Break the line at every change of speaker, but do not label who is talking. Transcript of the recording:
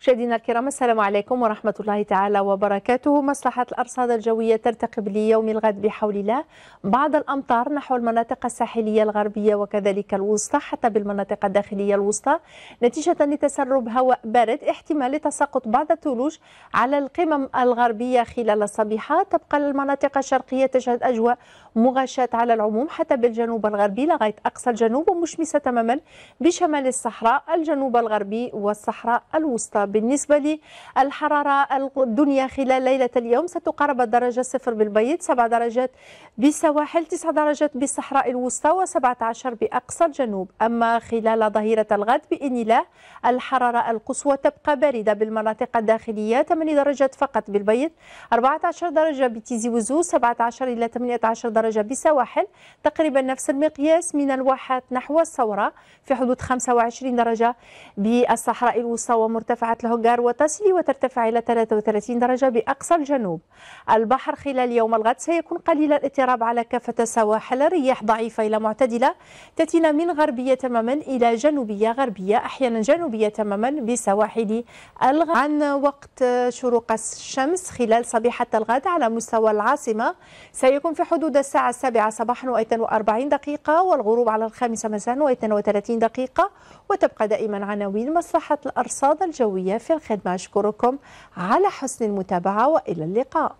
مشاهدينا الكرام السلام عليكم ورحمة الله تعالى وبركاته مصلحة الأرصاد الجوية ترتقب ليوم الغد بحول الله بعض الأمطار نحو المناطق الساحلية الغربية وكذلك الوسطى حتى بالمناطق الداخلية الوسطى نتيجة لتسرب هواء بارد احتمال تساقط بعض الثلوج على القمم الغربية خلال الصبيحة تبقى المناطق الشرقية تشهد أجواء مغشاة على العموم حتى بالجنوب الغربي لغاية أقصى الجنوب ومشمسة تماما بشمال الصحراء الجنوب الغربي والصحراء الوسطى بالنسبة للحرارة الدنيا خلال ليلة اليوم ستقارب الدرجة صفر بالبيض 7 درجات بالسواحل 9 درجات بالصحراء الوسطى و17 بأقصى الجنوب أما خلال ظهيرة الغد بإذن الله الحرارة القصوى تبقى باردة بالمناطق الداخلية 8 درجات فقط بالبيض 14 درجة بتيزي وزو 17 إلى 18 درجة بالسواحل تقريبا نفس المقياس من الواحات نحو الثورة في حدود 25 درجة بالصحراء الوسطى ومرتفعات تبعد الهنغار وتصل وترتفع إلى 33 درجة بأقصى الجنوب البحر خلال يوم الغد سيكون قليل الاضطراب على كافة السواحل رياح ضعيفة إلى معتدلة تأتينا من غربية تماما إلى جنوبية غربية أحيانا جنوبية تماما بسواحل الغ عن وقت شروق الشمس خلال صبيحة الغد على مستوى العاصمة سيكون في حدود الساعة السابعة صباحا و42 دقيقة والغروب على الخامسة مساء و32 دقيقة وتبقى دائما عناوين مصلحة الأرصاد الجوية في الخدمة أشكركم على حسن المتابعة وإلى اللقاء